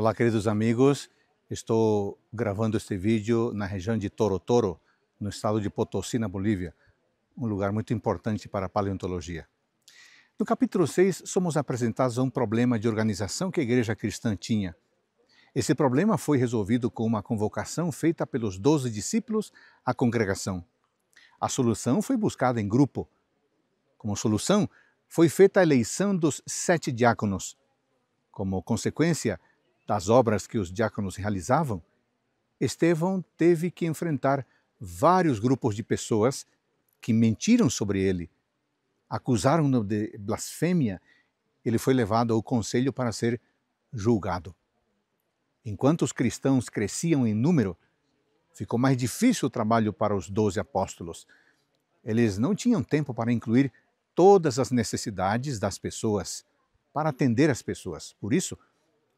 Olá, queridos amigos. Estou gravando este vídeo na região de Torotoro, no estado de Potosí, na Bolívia, um lugar muito importante para a paleontologia. No capítulo 6, somos apresentados a um problema de organização que a igreja cristã tinha. Esse problema foi resolvido com uma convocação feita pelos doze discípulos à congregação. A solução foi buscada em grupo. Como solução, foi feita a eleição dos sete diáconos. Como consequência, das obras que os diáconos realizavam, Estevão teve que enfrentar vários grupos de pessoas que mentiram sobre ele, acusaram-no de blasfêmia. Ele foi levado ao conselho para ser julgado. Enquanto os cristãos cresciam em número, ficou mais difícil o trabalho para os doze apóstolos. Eles não tinham tempo para incluir todas as necessidades das pessoas, para atender as pessoas. Por isso,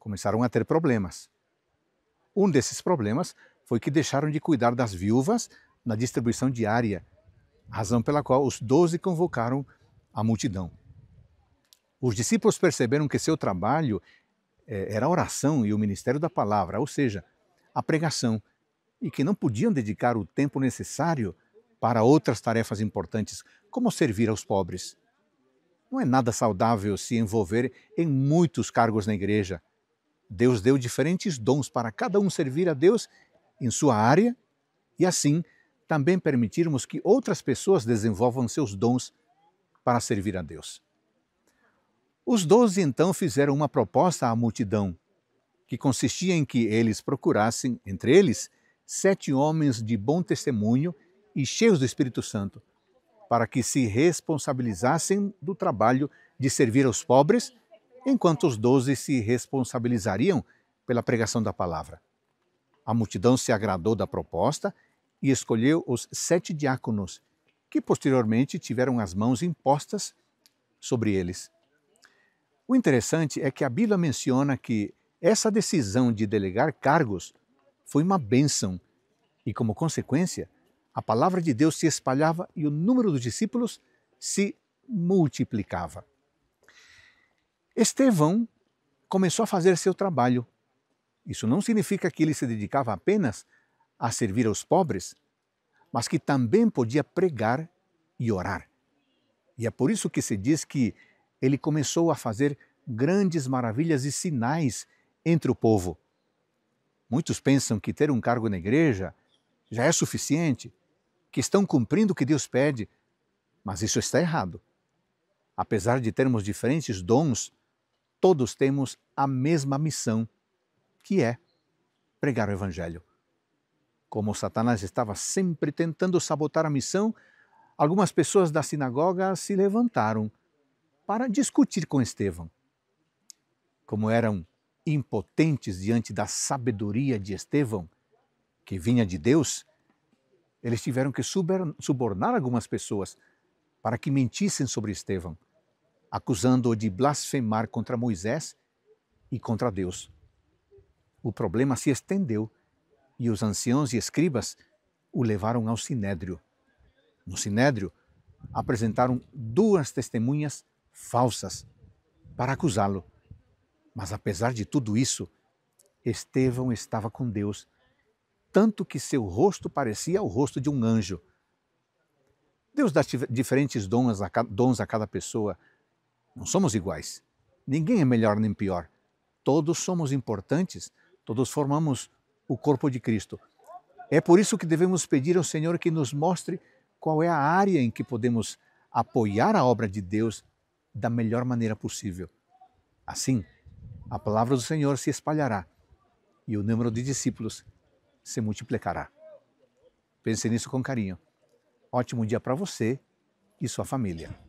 começaram a ter problemas. Um desses problemas foi que deixaram de cuidar das viúvas na distribuição diária, razão pela qual os doze convocaram a multidão. Os discípulos perceberam que seu trabalho é, era a oração e o ministério da palavra, ou seja, a pregação, e que não podiam dedicar o tempo necessário para outras tarefas importantes, como servir aos pobres. Não é nada saudável se envolver em muitos cargos na igreja, Deus deu diferentes dons para cada um servir a Deus em sua área e assim também permitirmos que outras pessoas desenvolvam seus dons para servir a Deus. Os doze então fizeram uma proposta à multidão, que consistia em que eles procurassem, entre eles, sete homens de bom testemunho e cheios do Espírito Santo, para que se responsabilizassem do trabalho de servir aos pobres enquanto os doze se responsabilizariam pela pregação da palavra. A multidão se agradou da proposta e escolheu os sete diáconos, que posteriormente tiveram as mãos impostas sobre eles. O interessante é que a Bíblia menciona que essa decisão de delegar cargos foi uma bênção e, como consequência, a palavra de Deus se espalhava e o número dos discípulos se multiplicava. Estevão começou a fazer seu trabalho. Isso não significa que ele se dedicava apenas a servir aos pobres, mas que também podia pregar e orar. E é por isso que se diz que ele começou a fazer grandes maravilhas e sinais entre o povo. Muitos pensam que ter um cargo na igreja já é suficiente, que estão cumprindo o que Deus pede, mas isso está errado. Apesar de termos diferentes dons, todos temos a mesma missão, que é pregar o Evangelho. Como Satanás estava sempre tentando sabotar a missão, algumas pessoas da sinagoga se levantaram para discutir com Estevão. Como eram impotentes diante da sabedoria de Estevão, que vinha de Deus, eles tiveram que subornar algumas pessoas para que mentissem sobre Estevão acusando-o de blasfemar contra Moisés e contra Deus. O problema se estendeu e os anciãos e escribas o levaram ao sinédrio. No sinédrio, apresentaram duas testemunhas falsas para acusá-lo. Mas apesar de tudo isso, Estevão estava com Deus, tanto que seu rosto parecia o rosto de um anjo. Deus dá diferentes dons a cada pessoa. Não somos iguais. Ninguém é melhor nem pior. Todos somos importantes, todos formamos o corpo de Cristo. É por isso que devemos pedir ao Senhor que nos mostre qual é a área em que podemos apoiar a obra de Deus da melhor maneira possível. Assim, a palavra do Senhor se espalhará e o número de discípulos se multiplicará. Pense nisso com carinho. Ótimo dia para você e sua família.